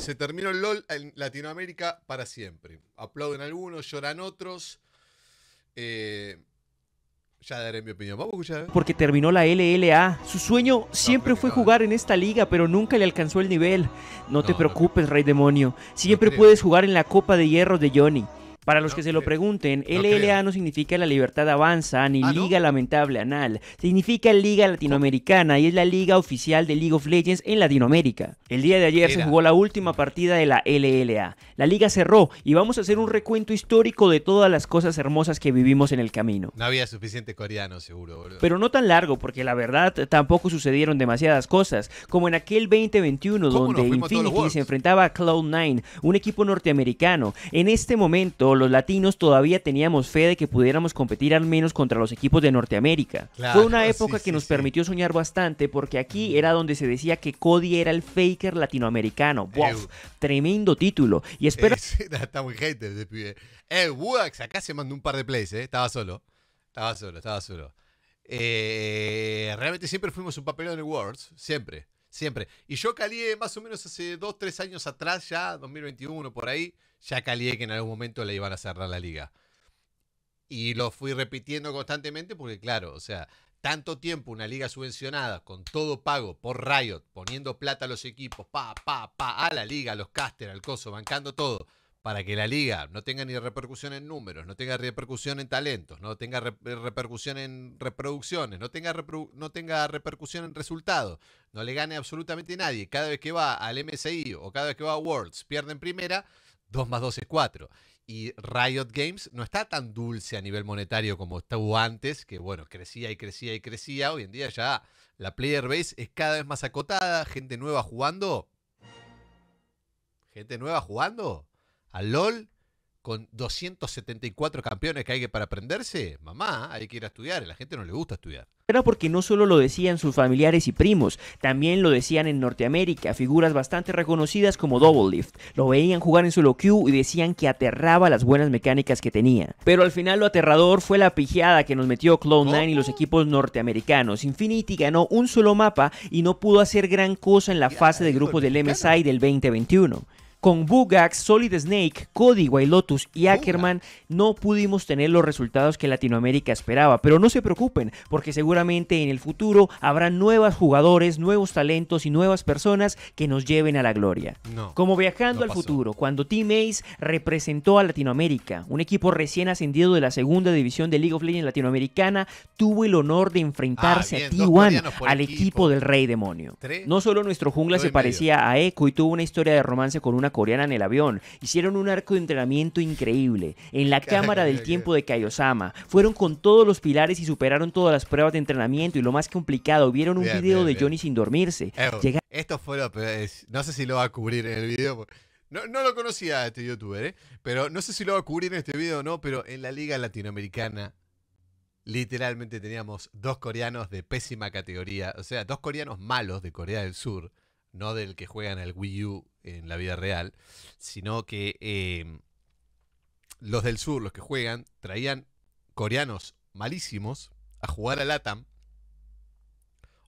Se terminó el LOL en Latinoamérica para siempre. Aplauden algunos, lloran otros. Eh, ya daré mi opinión. Vamos a Porque terminó la LLA. Su sueño siempre fue jugar en esta liga, pero nunca le alcanzó el nivel. No, te preocupes, Rey Demonio. Siempre puedes jugar en la Copa de Hierro de Johnny. Para los que se lo pregunten, LLA no significa la libertad avanza ni ah, Liga Lamentable Anal. Significa Liga Latinoamericana y es la liga oficial de League of Legends en Latinoamérica. El día de ayer se jugó la última partida de la LLA. La liga cerró y vamos a hacer un recuento histórico de todas las cosas hermosas que vivimos en el camino. No había suficiente coreano, seguro, boludo. Pero no tan largo, porque la verdad tampoco sucedieron demasiadas cosas, como en aquel 2021 donde Infinity se enfrentaba a Cloud9, un equipo norteamericano. En este momento los latinos todavía teníamos fe de que pudiéramos competir al menos contra los equipos de Norteamérica. Fue una época que nos permitió soñar bastante porque aquí era donde se decía que Cody era el faker latinoamericano. ¡Wow! Eh, uh. Tremendo título. Y eh, espero... Está muy gente. Eh, acá se mandó un par de plays, ¿eh? Estaba solo. Estaba solo, estaba solo. Eh, realmente siempre fuimos un papelón en Worlds, siempre, siempre. Y yo calié más o menos hace dos, tres años atrás, ya, 2021, por ahí, ya calié que en algún momento le iban a cerrar la liga. Y lo fui repitiendo constantemente porque, claro, o sea, tanto tiempo una liga subvencionada con todo pago por Riot, poniendo plata a los equipos, pa, pa, pa, a la liga, a los casters, al coso, bancando todo, para que la liga no tenga ni repercusión en números, no tenga repercusión en talentos, no tenga eh, repercusión en reproducciones, no tenga, no tenga repercusión en resultados, no le gane absolutamente nadie. Cada vez que va al MSI o cada vez que va a Worlds, pierde en primera, 2 más 2 es 4. Y Riot Games no está tan dulce a nivel monetario como estuvo antes, que bueno, crecía y crecía y crecía. Hoy en día ya la player base es cada vez más acotada, gente nueva jugando. Gente nueva jugando al LOL con 274 campeones que hay que para aprenderse, mamá, hay que ir a estudiar, la gente no le gusta estudiar. Era porque no solo lo decían sus familiares y primos, también lo decían en Norteamérica, figuras bastante reconocidas como Double Lift. Lo veían jugar en solo queue y decían que aterraba las buenas mecánicas que tenía. Pero al final lo aterrador fue la pijada que nos metió Cloud9 y los equipos norteamericanos. Infinity ganó un solo mapa y no pudo hacer gran cosa en la fase de grupos del MSI del 2021. Con Bugax, Solid Snake, Cody, Lotus y Ackerman no pudimos tener los resultados que Latinoamérica esperaba, pero no se preocupen porque seguramente en el futuro habrá nuevos jugadores, nuevos talentos y nuevas personas que nos lleven a la gloria. Como viajando al futuro, cuando Team Ace representó a Latinoamérica, un equipo recién ascendido de la segunda división de League of Legends latinoamericana, tuvo el honor de enfrentarse ah, a T1, al equipo. del Rey Demonio. No solo nuestro jungla se parecía a Echo y tuvo una historia de romance con una coreana en el avión, hicieron un arco de entrenamiento increíble, en la cámara del tiempo de Kaiosama, fueron con todos los pilares y superaron todas las pruebas de entrenamiento y lo más complicado, vieron un video de Johnny sin dormirse. Eh, esto fue lo peor, no sé si lo va a cubrir en el video. No, no lo conocía este youtuber, eh, pero no sé si lo va a cubrir en este video o no, pero en la liga latinoamericana literalmente teníamos dos coreanos de pésima categoría, o sea, dos coreanos malos de Corea del Sur, no del que juegan al Wii U en la vida real, sino que em, los del sur, los que juegan, traían coreanos malísimos a jugar al Atam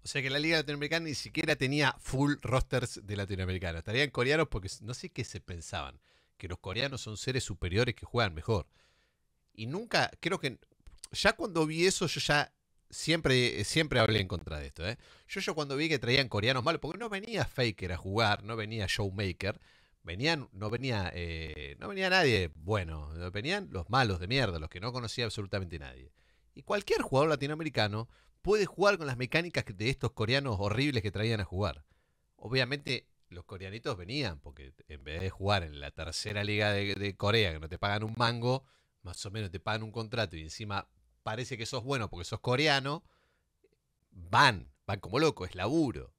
O sea que la Liga Latinoamericana ni siquiera tenía full rosters de latinoamericanos. Estarían coreanos porque no sé qué se pensaban. Que los coreanos son seres superiores que juegan mejor. Y nunca, creo que. Ya cuando vi eso, yo ya siempre, eh, siempre hablé en contra de esto. ¿eh? Yo, yo cuando vi que traían coreanos malos, porque no venía Faker a jugar, no venía Showmaker, venían, no, venía, eh, no venía nadie bueno, venían los malos de mierda, los que no conocía absolutamente nadie. Y cualquier jugador latinoamericano puede jugar con las mecánicas de estos coreanos horribles que traían a jugar. Obviamente los coreanitos venían, porque en vez de jugar en la tercera liga de, de Corea, que no te pagan un mango, más o menos te pagan un contrato y encima parece que sos bueno porque sos coreano, van, van como locos, es laburo.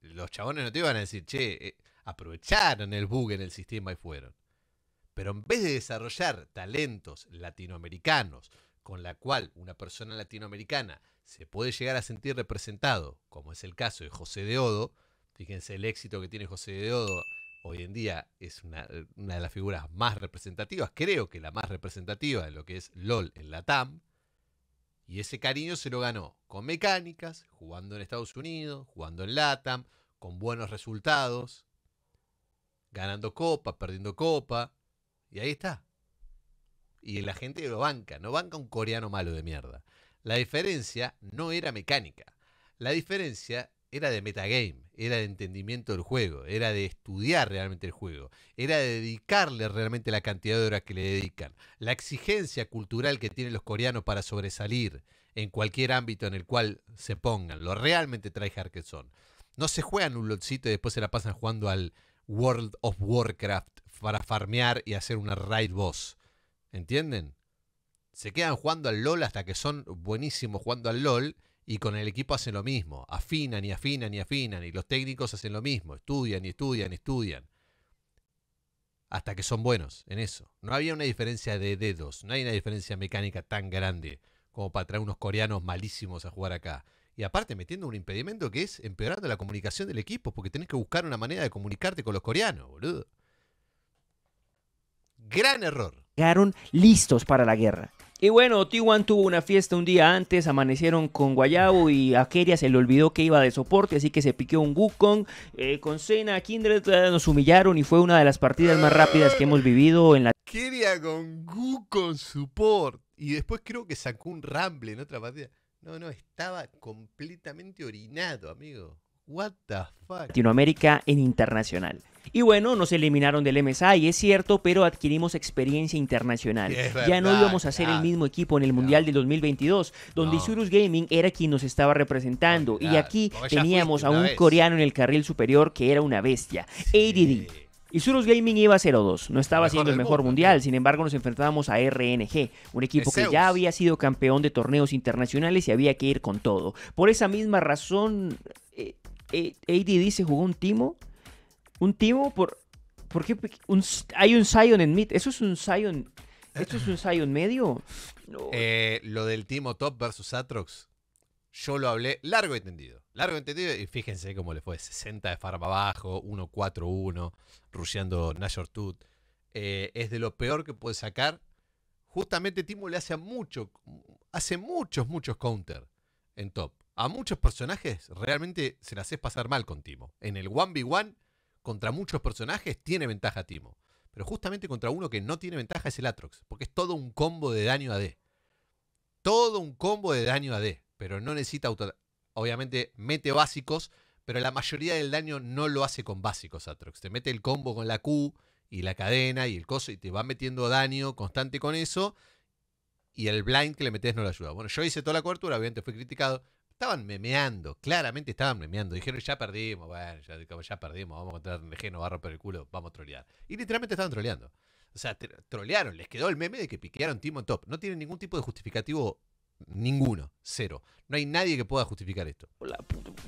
Los chabones no te iban a decir, che, eh, aprovecharon el bug en el sistema y fueron. Pero en vez de desarrollar talentos latinoamericanos con la cual una persona latinoamericana se puede llegar a sentir representado, como es el caso de José de Odo, fíjense el éxito que tiene José de Odo, hoy en día es una, una, de las figuras más representativas, creo que la más representativa de lo que es LOL en la TAM, y ese cariño se lo ganó con mecánicas, jugando en Estados Unidos, jugando en LATAM, con buenos resultados, ganando copa, perdiendo copa. Y ahí está. Y la gente lo banca, no banca un coreano malo de mierda. La diferencia no era mecánica. La diferencia era de metagame, era de entendimiento del juego, era de estudiar realmente el juego, era de dedicarle realmente la cantidad de horas que le dedican, la exigencia cultural que tienen los coreanos para sobresalir en cualquier ámbito en el cual se pongan, lo realmente tryhard que son. No se juegan un lotcito y después se la pasan jugando al World of Warcraft para farmear y hacer una raid boss. ¿Entienden? Se quedan jugando al LOL hasta que son buenísimos jugando al LOL y con el equipo hacen lo mismo, afinan y afinan y afinan, y los técnicos hacen lo mismo, estudian y estudian y estudian, hasta que son buenos en eso. No había una diferencia de dedos, no hay una diferencia mecánica tan grande como para traer unos coreanos malísimos a jugar acá. Y aparte metiendo un impedimento que es empeorando la comunicación del equipo, porque tenés que buscar una manera de comunicarte con los coreanos, boludo. Gran error. Quedaron listos para la guerra. Y bueno, T1 tuvo una fiesta un día antes, amanecieron con Guayabo y a Keria se le olvidó que iba de soporte, así que se piqueó un Wukong. Eh, con Cena, Kindred eh, nos humillaron y fue una de las partidas más rápidas que hemos vivido en la... Keria con Wukong Support. Y después creo que sacó un Ramble en otra partida. No, no, estaba completamente orinado, amigo. What Latinoamérica en internacional. Y bueno, nos eliminaron del MSI, es cierto, pero adquirimos experiencia internacional. ya no íbamos a ser el mismo equipo en el Mundial del 2022, donde Isurus Gaming era quien nos estaba representando. Y aquí teníamos a un coreano en el carril superior que era una bestia, ADD. Isurus Gaming iba 0-2, no estaba siendo el mejor mundial, sin embargo nos enfrentábamos a RNG, un equipo que ya había sido campeón de torneos internacionales y había que ir con todo. Por esa misma razón, eh, ADD se jugó un timo. Un timo por. ¿Por qué hay un Zion en mid? ¿Eso es un Zion? ¿Esto es un Zion medio? Eh, lo del timo top versus Atrox. Yo lo hablé largo y tendido. Largo y Y fíjense cómo le fue. 60 de farm abajo, 1-4-1, rusheando Nashor Toot eh, es de lo peor que puede sacar. Justamente Timo le hace mucho, hace muchos, muchos counter en top a muchos personajes realmente se las hace pasar mal con Timo. En el 1v1, contra muchos personajes, tiene ventaja Timo. Pero justamente contra uno que no tiene ventaja es el Atrox, porque es todo un combo de daño AD. Todo un combo de daño AD, pero no necesita auto... Obviamente mete básicos, pero la mayoría del daño no lo hace con básicos Atrox. Te mete el combo con la Q y la cadena y el coso y te va metiendo daño constante con eso. Y el blind que le metes no lo ayuda. Bueno, yo hice toda la cobertura, obviamente fui criticado. Estaban memeando, claramente estaban memeando. Dijeron, ya perdimos, bueno, ya, ya perdimos, vamos a encontrar el geno, va a romper el culo, vamos a trolear. Y literalmente estaban troleando. O sea, trolearon, les quedó el meme de que piquearon Timo Top. No tiene ningún tipo de justificativo, ninguno, cero. No hay nadie que pueda justificar esto.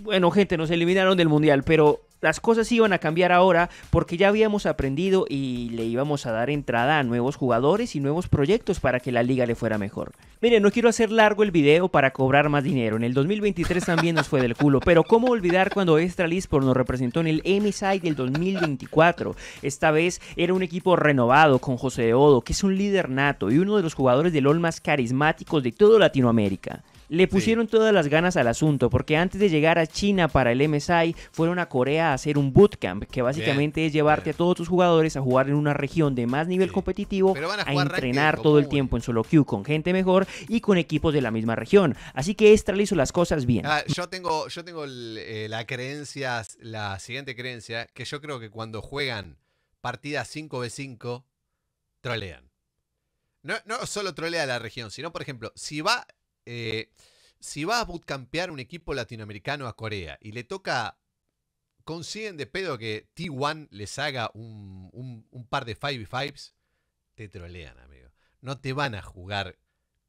Bueno, gente, nos eliminaron del Mundial, pero las cosas iban a cambiar ahora porque ya habíamos aprendido y le íbamos a dar entrada a nuevos jugadores y nuevos proyectos para que la liga le fuera mejor. Miren, no quiero hacer largo el video para cobrar más dinero. En el 2023 también nos fue del culo, pero ¿cómo olvidar cuando Extra Lisport nos representó en el MSI del 2024? Esta vez era un equipo renovado con José de Odo, que es un líder nato y uno de los jugadores de LOL más carismáticos de toda Latinoamérica. Le pusieron todas las ganas al asunto, porque antes de llegar a China para el MSI, fueron a Corea a hacer un bootcamp, que básicamente es llevarte a todos tus jugadores a jugar en una región de más nivel competitivo, a, a, entrenar todo el tiempo en solo queue con gente mejor y con equipos de la misma región. Así que le hizo las cosas bien. Ah, yo tengo, yo tengo eh, la creencia, la siguiente creencia, que yo creo que cuando juegan partidas 5v5, trolean. No, no solo trolea la región, sino, por ejemplo, si va eh, si vas a bootcampear un equipo latinoamericano a Corea y le toca, consiguen de pedo que T1 les haga un, par de 5v5s, te trolean, amigo. No te van a jugar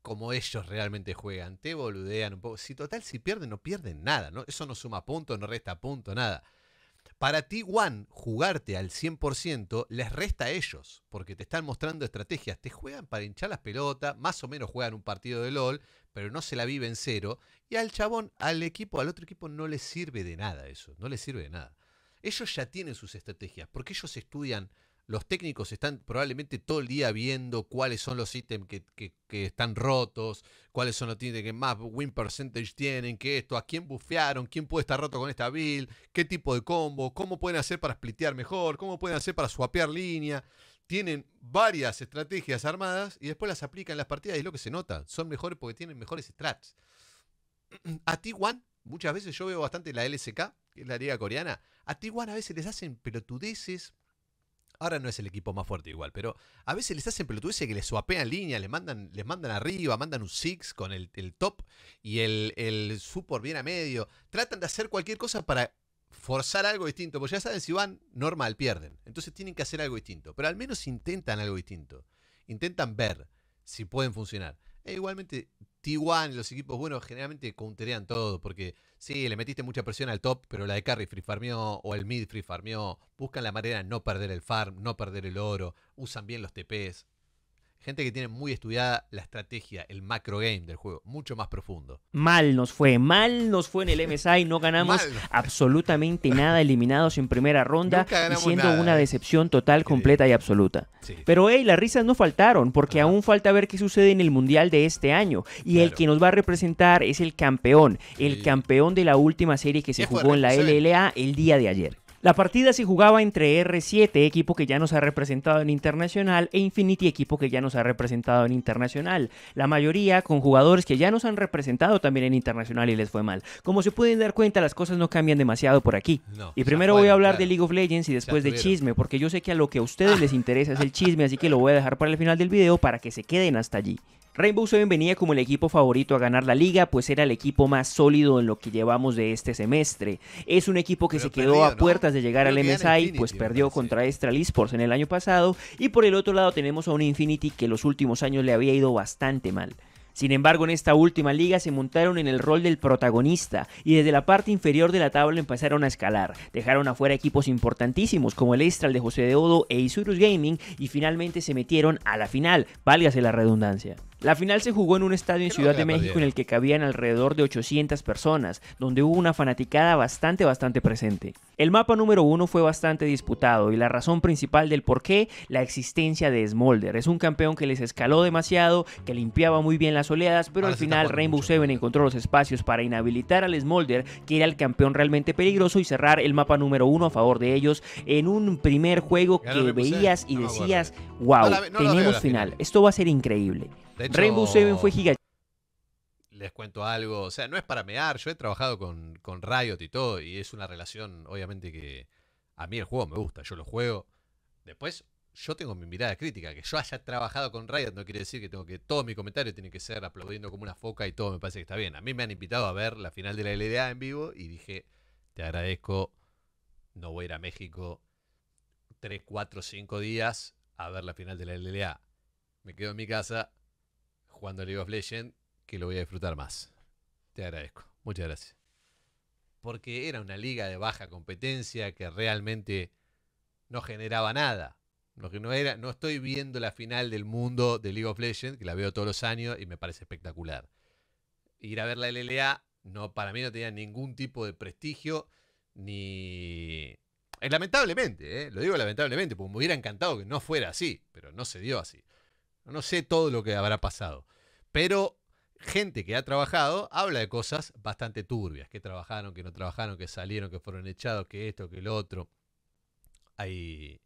como ellos realmente juegan, te boludean un poco. Si total, si pierden, no pierden nada, ¿no? Eso no suma puntos, no resta punto nada. Para T1 jugarte al 100% les resta a ellos, porque te están mostrando estrategias. Te juegan para hinchar las pelotas, más o menos juegan un partido de LOL, pero no se la vive en cero. Y al chabón, al equipo, al otro equipo no le sirve de nada eso, no le sirve de nada. Ellos ya tienen sus estrategias, porque ellos estudian, los técnicos están probablemente todo el día viendo cuáles son los ítems que, están rotos, cuáles son los ítems que más win percentage tienen, que esto, a quién bufearon, quién puede estar roto con esta build, qué tipo de combo, cómo pueden hacer para splitear mejor, cómo pueden hacer para swapear línea tienen varias estrategias armadas y después las aplican en las partidas y es lo que se nota. Son mejores porque tienen mejores strats. A T1, muchas veces yo veo bastante la LSK, que es la liga coreana. A T1 a veces les hacen pelotudeces. Ahora no es el equipo más fuerte igual, pero a veces les hacen pelotudeces que les suapean línea, les mandan, les mandan arriba, mandan un six con el, top y el, el support viene a medio. Tratan de hacer cualquier cosa para forzar algo distinto, porque ya saben, si van normal, pierden. Entonces tienen que hacer algo distinto, pero al menos intentan algo distinto. Intentan ver si pueden funcionar. E igualmente, T1 y los equipos buenos generalmente counterean todo, porque sí, le metiste mucha presión al top, pero la de carry free farmeó o el mid free farmeó. Buscan la manera de no perder el farm, no perder el oro, usan bien los TPs gente que tiene muy estudiada la estrategia, el macro game del juego, mucho más profundo. Mal nos fue, mal nos fue en el MSI, no ganamos absolutamente nada, eliminados en primera ronda, siendo una eh. decepción total, completa y absoluta. Pero hey, las risas no faltaron, porque aún falta ver qué sucede en el Mundial de este año, y el que nos va a representar es el campeón, el campeón de la última serie que se jugó en la LLA el día de ayer. La partida se jugaba entre R7, equipo que ya nos ha representado en internacional, e Infinity, equipo que ya nos ha representado en internacional. La mayoría con jugadores que ya nos han representado también en internacional y les fue mal. Como se pueden dar cuenta, las cosas no cambian demasiado por aquí. y primero voy a hablar de League of Legends y después de chisme, porque yo sé que a lo que a ustedes les interesa es el chisme, así que lo voy a dejar para el final del video para que se queden hasta allí. Rainbow Seven venía como el equipo favorito a ganar la liga, pues era el equipo más sólido en lo que llevamos de este semestre. Es un equipo que se quedó a puertas de llegar al MSI, pues perdió contra Estral Esports en el año pasado. Y por el otro lado tenemos a un Infinity que los últimos años le había ido bastante mal. Sin embargo, en esta última liga se montaron en el rol del protagonista y desde la parte inferior de la tabla empezaron a escalar. Dejaron afuera equipos importantísimos como el Estral de José de Odo e Isurus Gaming y finalmente se metieron a la final, válgase la redundancia. La final se jugó en un estadio en Ciudad de México en el que cabían alrededor de 800 personas, donde hubo una fanaticada bastante, bastante presente. El mapa número uno fue bastante disputado y la razón principal del por qué, la existencia de Smolder. Es un campeón que les escaló demasiado, que limpiaba muy bien las oleadas, pero al final Rainbow Seven encontró los espacios para inhabilitar al Smolder, que era el campeón realmente peligroso, y cerrar el mapa número uno a favor de ellos en un primer juego que veías y decías, wow, tenemos final, esto va a ser increíble. Rainbow Seven fue gigante. Les cuento algo, o sea, no es para mear, yo he trabajado con, con Riot y todo, y es una relación, obviamente, que a mí el juego me gusta, yo lo juego. Después, yo tengo mi mirada crítica, que yo haya trabajado con Riot no quiere decir que tengo que todo mi comentario tiene que ser aplaudiendo como una foca y todo me parece que está bien. A mí me han invitado a ver la final de la LDA en vivo y dije, te agradezco, no voy a ir a México 3, 4, 5 días a ver la final de la LDA. Me quedo en mi casa jugando League of Legends que lo voy a disfrutar más. Te agradezco. Muchas gracias. Porque era una liga de baja competencia que realmente no generaba nada. Lo que no era, no estoy viendo la final del mundo de League of Legends, que la veo todos los años y me parece espectacular. Ir a ver la LLA, no, para mí no tenía ningún tipo de prestigio, ni. Eh, lamentablemente, eh, lo digo lamentablemente, porque me hubiera encantado que no fuera así, pero no se dio así. No sé todo lo que habrá pasado. Pero gente que ha trabajado habla de cosas bastante turbias, que trabajaron, que no trabajaron, que salieron, que fueron echados, que esto, que lo otro. Hay,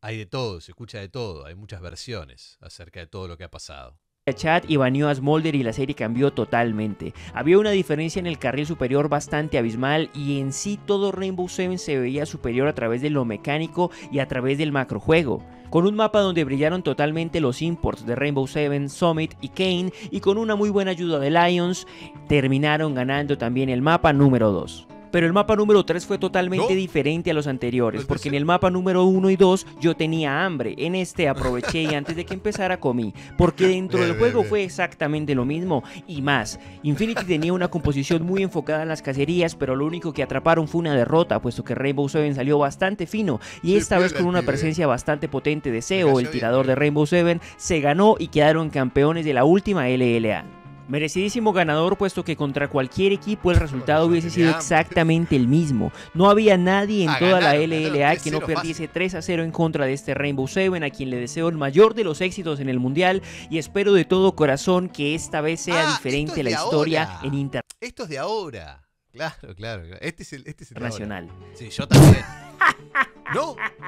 hay de todo, se escucha de todo, hay muchas versiones acerca de todo lo que ha pasado. Chat y baneó a Smolder y la serie cambió totalmente. Había una diferencia en el carril superior bastante abismal y en sí todo Rainbow Seven se veía superior a través de lo mecánico y a través del macrojuego. Con un mapa donde brillaron totalmente los imports de Rainbow Seven, Summit y Kane y con una muy buena ayuda de Lions, terminaron ganando también el mapa número 2. Pero el mapa número 3 fue totalmente diferente a los anteriores, pues porque en el mapa número 1 y 2 yo tenía hambre. En este aproveché y antes de que empezara comí, porque dentro del juego fue exactamente lo mismo y más. Infinity tenía una composición muy enfocada en las cacerías, pero lo único que atraparon fue una derrota, puesto que Rainbow Seven salió bastante fino y esta vez con una presencia bastante potente de SEO, el tirador de Rainbow Seven, se ganó y quedaron campeones de la última LLA. Merecidísimo ganador, puesto que contra cualquier equipo el resultado hubiese sido exactamente el mismo. No había nadie en ah, toda la LLA que no perdiese 3 a 0 en contra de este Rainbow Seven, a quien le deseo el mayor de los éxitos en el Mundial y espero de todo corazón que esta vez sea ah, diferente la historia en Internet. Esto es de ahora. Claro, claro. Este es el, este es el Nacional. Sí, yo también. No.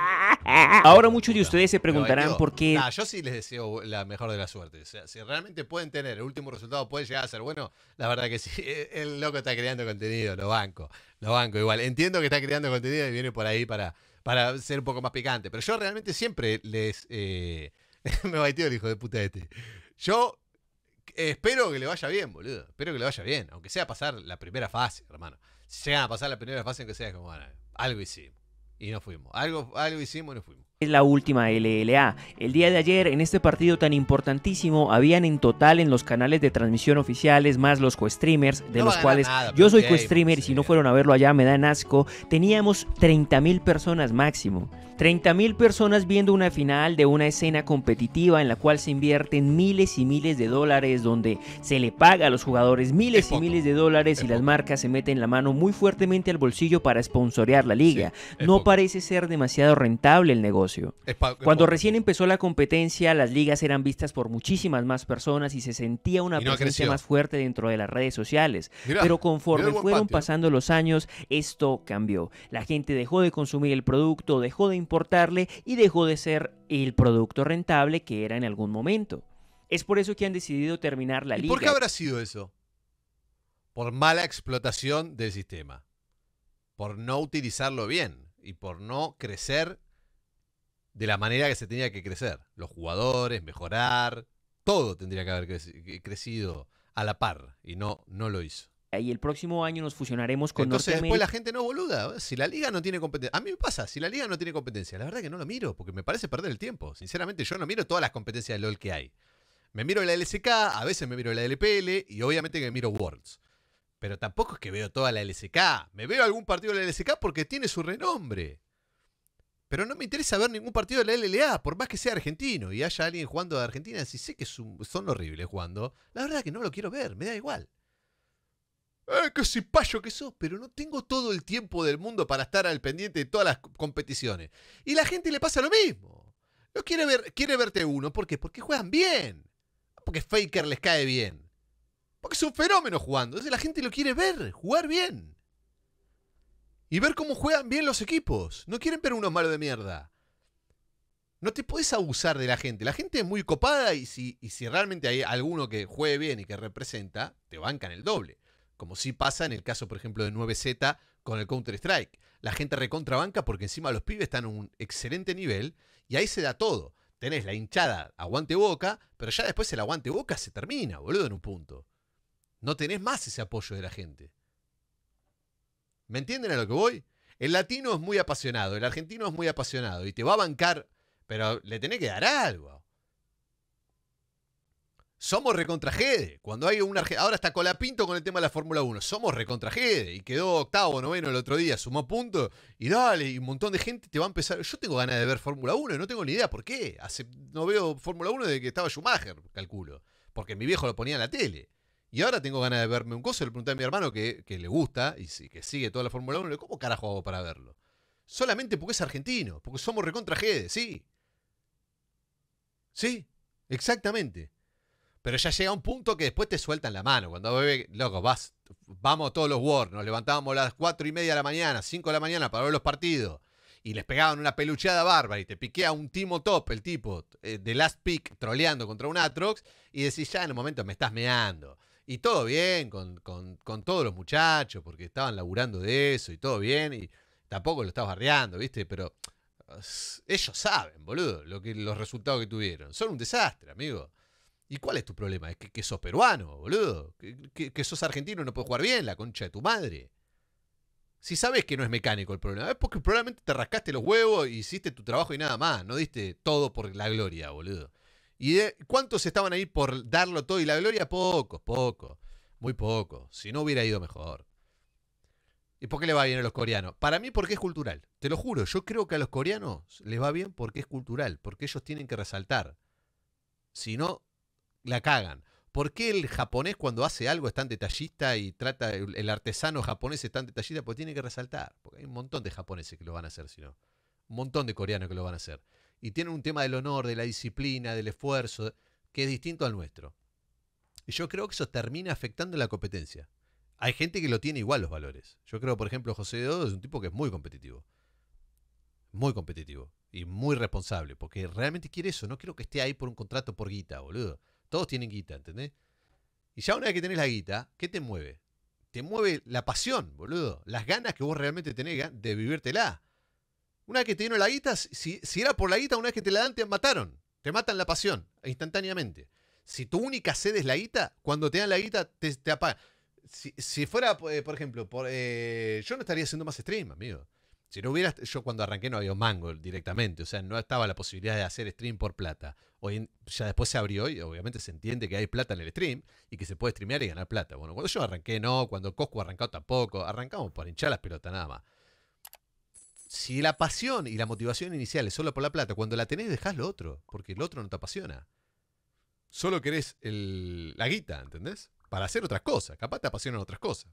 Ahora muchos de ustedes se preguntarán por qué. yo sí les deseo la mejor de la suerte. O sea, si realmente pueden tener el último resultado, puede llegar a ser bueno. La verdad que sí. E, el loco está creando contenido, lo banco. Lo banco igual. Entiendo que está creando contenido y viene por ahí para, para ser un poco más picante. Pero yo realmente siempre les. Eh, me baiteo el hijo de puta este. Yo espero que le vaya bien, boludo. Espero que le vaya bien. Aunque sea pasar la primera fase, hermano. Si llegan a pasar la primera fase, aunque sea como, algo sí y nos fuimos. Algo, hicimos y nos fuimos. Es la última LLA. El día de ayer, en este partido tan importantísimo, habían en total en los canales de transmisión oficiales, más los co-streamers, de los cuales yo soy co-streamer y si no fueron a verlo allá me dan asco, teníamos 30.000 personas máximo. 30.000 personas viendo una final de una escena competitiva en la cual se invierten miles y miles de dólares, donde se le paga a los jugadores miles y miles de dólares y las marcas se meten la mano muy fuertemente al bolsillo para sponsorear la liga. no parece ser demasiado rentable el negocio. Cuando recién empezó la competencia, las ligas eran vistas por muchísimas más personas y se sentía una presencia más fuerte dentro de las redes sociales. Pero conforme fueron pasando los años, esto cambió. La gente dejó de consumir el producto, dejó de importarle y dejó de ser el producto rentable que era en algún momento. Es por eso que han decidido terminar la ¿Y ¿Por qué habrá sido eso? Por mala explotación del sistema, por no utilizarlo bien y por no crecer de la manera que se tenía que crecer. Los jugadores, mejorar, todo tendría que haber crecido a la par y no, no lo hizo y el próximo año nos fusionaremos con Entonces después la gente no boluda. Si la liga no tiene competencia. A mí me pasa, si la liga no tiene competencia, la verdad que no lo miro, porque me parece perder el tiempo. Sinceramente, yo no miro todas las competencias de LOL que hay. Me miro la LSK, a veces me miro la LPL y obviamente que miro Worlds. Pero tampoco es que veo toda la LSK. Me veo algún partido de la LSK porque tiene su renombre. Pero no me interesa ver ningún partido de la LLA, por más que sea argentino y haya alguien jugando de Argentina, si sé que son horribles jugando, la verdad que no lo quiero ver, me da igual. Que qué cipayo que sos! Pero no tengo todo el tiempo del mundo para estar al pendiente de todas las competiciones. Y la gente le pasa lo mismo. No quiere, ver, quiere verte uno. ¿Por qué? Porque juegan bien. Porque Faker les cae bien. Porque es un fenómeno jugando. la gente lo quiere ver, jugar bien. Y ver cómo juegan bien los equipos. No quieren ver unos malos de mierda. No te puedes abusar de la gente. La gente es muy copada y si, y si realmente hay alguno que juegue bien y que representa, te bancan el doble como sí pasa en el caso, por ejemplo, de 9Z con el Counter-Strike. La gente recontrabanca porque encima los pibes están en un excelente nivel y ahí se da todo. Tenés la hinchada aguante boca, pero ya después el aguante boca se termina, boludo, en un punto. No tenés más ese apoyo de la gente. ¿Me entienden a lo que voy? El latino es muy apasionado, el argentino es muy apasionado y te va a bancar, pero le tenés que dar algo somos recontrajede. Cuando hay un ahora está Colapinto con el tema de la Fórmula 1, somos recontrajede. Y quedó octavo, noveno el otro día, sumó puntos. Y dale, y un montón de gente te va a empezar. Yo tengo ganas de ver Fórmula 1 no tengo ni idea por qué. no veo Fórmula 1 desde que estaba Schumacher, calculo. Porque mi viejo lo ponía en la tele. Y ahora tengo ganas de verme un coso. Le pregunté a mi hermano que, le gusta y que sigue toda la Fórmula 1. Le ¿Cómo carajo hago para verlo? Solamente porque es argentino, porque somos recontrajede, sí. Sí, exactamente. Pero ya llega un punto que después te sueltan la mano. Cuando bebe loco, vas, vamos todos los War, nos levantábamos a las cuatro y media de la mañana, cinco de la mañana para ver los partidos. Y les pegaban una pelucheada bárbara y te piquea un Timo Top, el tipo eh, de Last Pick, troleando contra un Atrox. Y decís, ya en el momento me estás meando. Y todo bien con, con, todos los muchachos, porque estaban laburando de eso y todo bien. Y tampoco lo estabas barreando, ¿viste? Pero ellos saben, boludo, lo que, los resultados que tuvieron. Son un desastre, amigo. ¿Y cuál es tu problema? Es que, sos peruano, boludo. Que, sos argentino y no puedes jugar bien, la concha de tu madre. Si sabes que no es mecánico el problema, es porque probablemente te rascaste los huevos y e hiciste tu trabajo y nada más. No diste todo por la gloria, boludo. ¿Y cuántos estaban ahí por darlo todo y la gloria? Pocos, pocos. Muy pocos. Si no hubiera ido mejor. ¿Y por qué le va bien a los coreanos? Para mí porque es cultural. Te lo juro, yo creo que a los coreanos les va bien porque es cultural, porque ellos tienen que resaltar. Si no, la cagan. ¿Por qué el japonés cuando hace algo es tan detallista y trata, el, artesano japonés es tan detallista? pues tiene que resaltar, porque hay un montón de japoneses que lo van a hacer, si no. Un montón de coreanos que lo van a hacer. Y tienen un tema del honor, de la disciplina, del esfuerzo, que es distinto al nuestro. Y yo creo que eso termina afectando la competencia. Hay gente que lo tiene igual los valores. Yo creo, por ejemplo, José Dodo es un tipo que es muy competitivo. Muy competitivo y muy responsable, porque realmente quiere eso. No quiero que esté ahí por un contrato por guita, boludo. Todos tienen guita, ¿entendés? Y ya una vez que tenés la guita, ¿qué te mueve? Te mueve la pasión, boludo. Las ganas que vos realmente tenés de vivírtela. Una vez que te dieron la guita, si, si era por la guita, una vez que te la dan, te mataron. Te matan la pasión, instantáneamente. Si tu única sed es la guita, cuando te dan la guita, te, te apagan. Si, fuera, eh, por ejemplo, por, eh, yo no estaría haciendo más stream, amigo. Si no hubiera, yo cuando arranqué no había un mango directamente, o sea, no estaba la posibilidad de hacer stream por plata. Hoy ya después se abrió y obviamente se entiende que hay plata en el stream y que se puede streamear y ganar plata. Bueno, cuando yo arranqué no, cuando Cosco arrancó tampoco, arrancamos por hinchar las pelotas nada más. Si la pasión y la motivación inicial es solo por la plata, cuando la tenés dejás lo otro, porque el otro no te apasiona. Solo querés la guita, ¿entendés? Para hacer otras cosas, capaz te apasionan otras cosas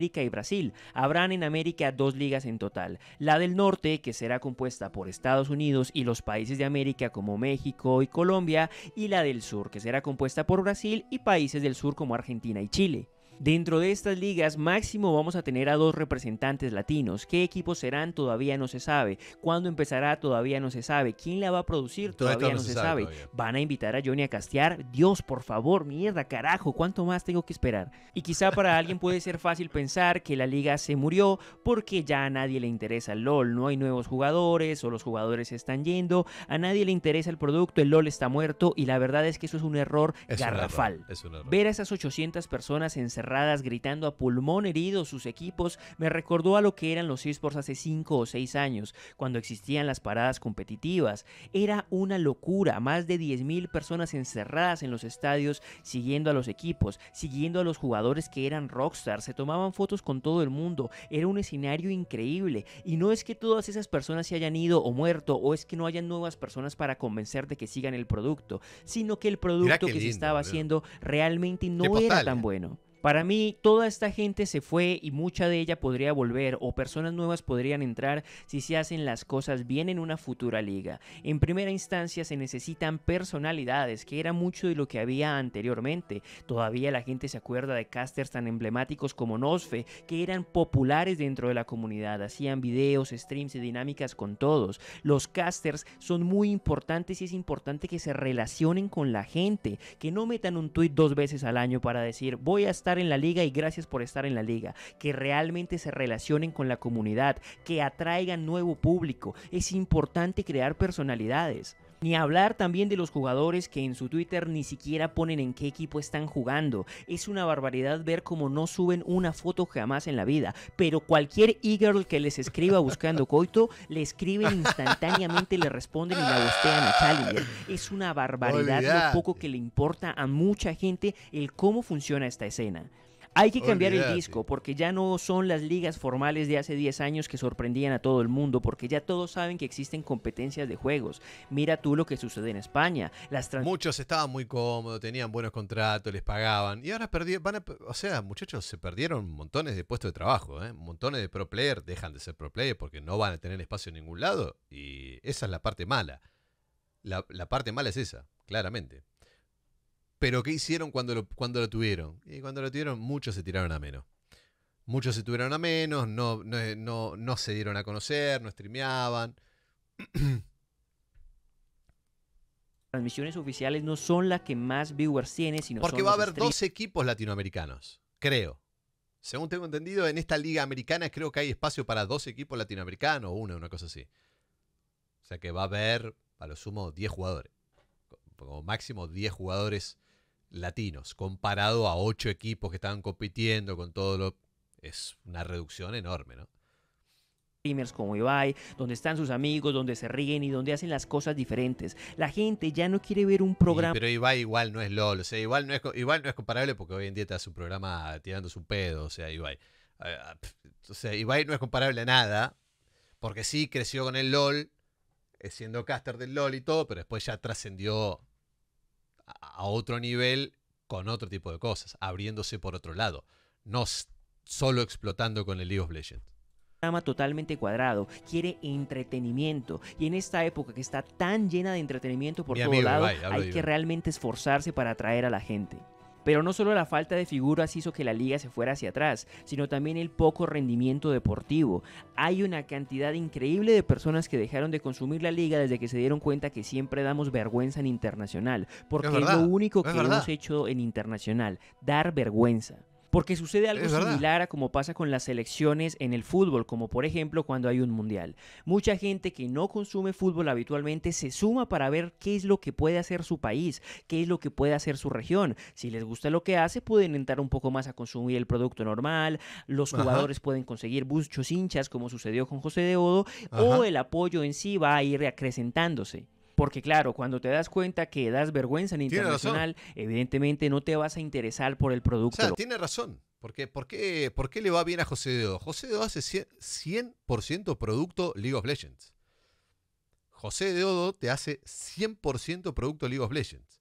y Brasil. Habrán en América dos ligas en total, la del norte, que será compuesta por Estados Unidos y los países de América como México y Colombia, y la del sur, que será compuesta por Brasil y países del sur como Argentina y Chile. Dentro de estas ligas máximo vamos a tener a dos representantes latinos. ¿Qué equipos serán? Todavía no se sabe. ¿Cuándo empezará? Todavía no se sabe. ¿Quién la va a producir? Todavía, no, se, sabe. ¿Van a invitar a Johnny a castear? Dios, por favor, mierda, carajo, ¿cuánto más tengo que esperar? Y quizá para alguien puede ser fácil pensar que la liga se murió porque ya a nadie le interesa el LOL. No hay nuevos jugadores o los jugadores se están yendo. A nadie le interesa el producto, el LOL está muerto y la verdad es que eso es un error garrafal. Ver a esas 800 personas encerradas gritando a pulmón herido sus equipos, me recordó a lo que eran los esports hace 5 o 6 años, cuando existían las paradas competitivas. Era una locura, más de 10.000 personas encerradas en los estadios siguiendo a los equipos, siguiendo a los jugadores que eran rockstars, se tomaban fotos con todo el mundo, era un escenario increíble. Y no es que todas esas personas se hayan ido o muerto, o es que no hayan nuevas personas para convencer de que sigan el producto, sino que el producto que se estaba haciendo realmente no era tan bueno. Para mí, toda esta gente se fue y mucha de ella podría volver o personas nuevas podrían entrar si se hacen las cosas bien en una futura liga. En primera instancia se necesitan personalidades, que era mucho de lo que había anteriormente. Todavía la gente se acuerda de casters tan emblemáticos como Nosfe, que eran populares dentro de la comunidad, hacían videos, streams y dinámicas con todos. Los casters son muy importantes y es importante que se relacionen con la gente, que no metan un tweet dos veces al año para decir voy a estar estar en la liga y gracias por estar en la liga. Que realmente se relacionen con la comunidad, que atraigan nuevo público. Es importante crear personalidades. Ni hablar también de los jugadores que en su Twitter ni siquiera ponen en qué equipo están jugando. Es una barbaridad ver cómo no suben una foto jamás en la vida. Pero cualquier e-girl que les escriba buscando coito, le escriben instantáneamente, le responden y la gustean a Challenger. Es una barbaridad lo poco que le importa a mucha gente el cómo funciona esta escena. Hay que cambiar el disco porque ya no son las ligas formales de hace 10 años que sorprendían a todo el mundo, porque ya todos saben que existen competencias de juegos. Mira tú lo que sucede en España. Muchos estaban muy cómodos, tenían buenos contratos, les pagaban. Y ahora perdieron, van a, o sea, muchachos, se perdieron montones de puestos de trabajo, ¿eh? montones de pro player dejan de ser pro player porque no van a tener espacio en ningún lado. Y esa es la parte mala. la parte mala es esa, claramente. Pero ¿qué hicieron cuando lo, cuando lo tuvieron? Y cuando lo tuvieron, muchos se tiraron a menos. Muchos se tuvieron a menos, no, no, eh, se dieron a conocer, no streameaban. Transmisiones oficiales no son las que más viewers tiene, sino Porque va a haber dos equipos latinoamericanos, creo. Según tengo entendido, en esta liga americana creo que hay espacio para dos equipos latinoamericanos, uno, una cosa así. O sea que va a haber, a lo sumo, 10 jugadores. Como máximo 10 jugadores latinos, comparado a ocho equipos que estaban compitiendo con todo lo... Es una reducción enorme, ¿no? como Ibai, donde están sus amigos, donde se ríen y donde hacen las cosas diferentes. La gente ya no quiere ver un programa. pero Ibai igual no es LOL, o sea, igual no es, igual no es comparable porque hoy en día te hace un programa tirando su pedo, o sea, Ibai. O sea, Ibai no es comparable a nada, porque sí creció con el LOL, eh, siendo caster del LOL y todo, pero después ya trascendió a otro nivel con otro tipo de cosas, abriéndose por otro lado, no solo explotando con el League of Legends programa totalmente cuadrado, quiere entretenimiento. Y en esta época que está tan llena de entretenimiento por todo lado, hay que realmente esforzarse para atraer a la gente. Pero no solo la falta de figuras hizo que la liga se fuera hacia atrás, sino también el poco rendimiento deportivo. Hay una cantidad increíble de personas que dejaron de consumir la liga desde que se dieron cuenta que siempre damos vergüenza en internacional, porque es, lo único que hemos hecho en internacional, dar vergüenza. Porque sucede algo similar a como pasa con las selecciones en el fútbol, como por ejemplo cuando hay un mundial. Mucha gente que no consume fútbol habitualmente se suma para ver qué es lo que puede hacer su país, qué es lo que puede hacer su región. Si les gusta lo que hace, pueden entrar un poco más a consumir el producto normal, los jugadores pueden conseguir muchos hinchas, como sucedió con José de Odo, o el apoyo en sí va a ir acrecentándose. Porque claro, cuando te das cuenta que das vergüenza en internacional, evidentemente no te vas a interesar por el producto. O sea, tiene razón. ¿por, qué, ¿Por qué le va bien a José deodo? José Dodo hace 100%, producto League of Legends. José Deodo te hace 100% producto League of Legends.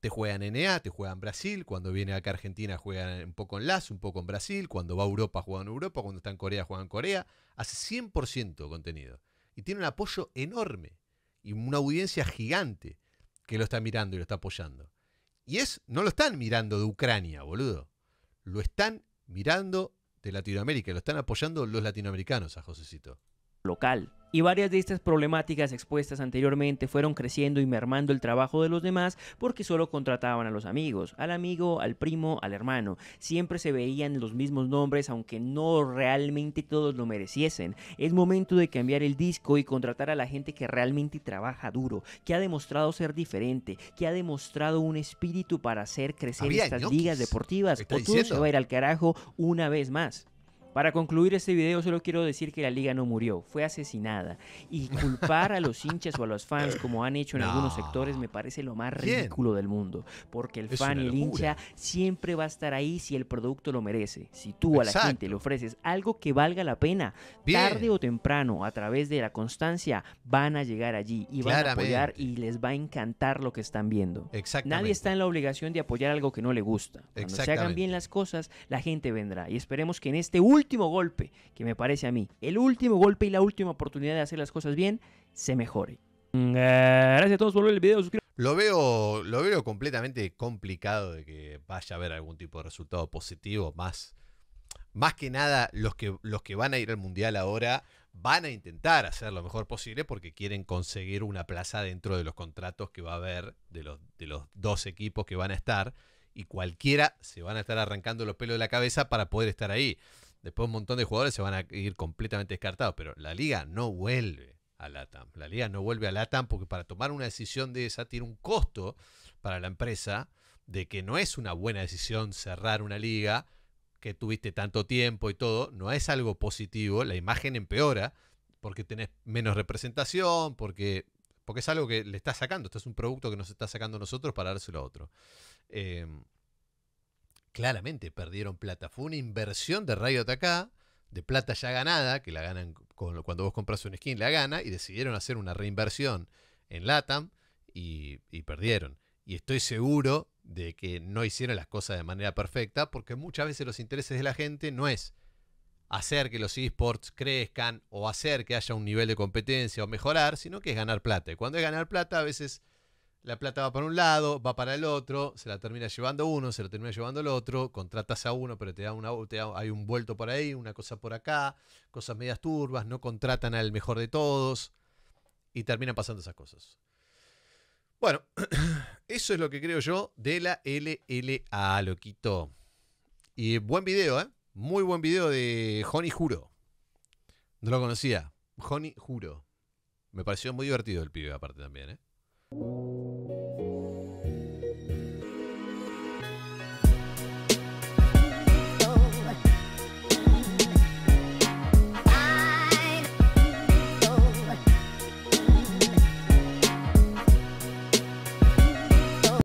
Te juega en NA, te juega en Brasil, cuando viene acá a Argentina juega un poco en LAS, un poco en Brasil, cuando va a Europa juega en Europa, cuando está en Corea juega en Corea. Hace 100% contenido. Y tiene un apoyo enorme y una audiencia gigante que lo está mirando y lo está apoyando. Y es, no lo están mirando de Ucrania, boludo. Lo están mirando de Latinoamérica, lo están apoyando los latinoamericanos a Josecito. Local y varias de estas problemáticas expuestas anteriormente fueron creciendo y mermando el trabajo de los demás porque solo contrataban a los amigos, al amigo, al primo, al hermano. Siempre se veían los mismos nombres aunque no realmente todos lo mereciesen. Es momento de cambiar el disco y contratar a la gente que realmente trabaja duro, que ha demostrado ser diferente, que ha demostrado un espíritu para hacer crecer estas ligas deportivas. O todo se va a ir al carajo una vez más. Para concluir este video solo quiero decir que la liga no murió, fue asesinada. Y culpar a los hinchas o a los fans como han hecho en algunos sectores me parece lo más ridículo del mundo. Porque el fan y el hincha siempre va a estar ahí si el producto lo merece. Si tú a la gente le ofreces algo que valga la pena, tarde o temprano, a través de la constancia, van a llegar allí y van a apoyar y les va a encantar lo que están viendo. Nadie está en la obligación de apoyar algo que no le gusta. Cuando se hagan bien las cosas, la gente vendrá. Y esperemos que en este último último golpe, que me parece a mí, el último golpe y la última oportunidad de hacer las cosas bien, se mejore. Mm, gracias a todos por ver el video. Lo veo, lo veo completamente complicado de que vaya a haber algún tipo de resultado positivo. Más, más que nada, los que, los que van a ir al Mundial ahora van a intentar hacer lo mejor posible porque quieren conseguir una plaza dentro de los contratos que va a haber de los, de los dos equipos que van a estar. Y cualquiera se van a estar arrancando los pelos de la cabeza para poder estar ahí. Después un montón de jugadores se van a ir completamente descartados, pero la liga no vuelve a LATAM. La liga no vuelve a LATAM porque para tomar una decisión de esa tiene un costo para la empresa de que no es una buena decisión cerrar una liga que tuviste tanto tiempo y todo, no es algo positivo, la imagen empeora porque tenés menos representación, porque, porque es algo que le está sacando, esto es un producto que nos está sacando nosotros para dárselo a otro. Eh, claramente perdieron plata. Fue una inversión de Riot acá, de plata ya ganada, que la ganan cuando vos compras un skin, la gana, y decidieron hacer una reinversión en LATAM y, y perdieron. Y estoy seguro de que no hicieron las cosas de manera perfecta, porque muchas veces los intereses de la gente no es hacer que los esports crezcan o hacer que haya un nivel de competencia o mejorar, sino que es ganar plata. Y cuando es ganar plata, a veces la plata va para un lado, va para el otro, se la termina llevando uno, se la termina llevando el otro, contratas a uno, pero te da, una, te hay un vuelto por ahí, una cosa por acá, cosas medias turbas, no contratan al mejor de todos y terminan pasando esas cosas. Bueno, eso es lo que creo yo de la LLA, loquito. Y buen video, ¿eh? Muy buen video de Honey Juro. No lo conocía. Honey Juro. Me pareció muy divertido el pibe aparte también, ¿eh? Thank you.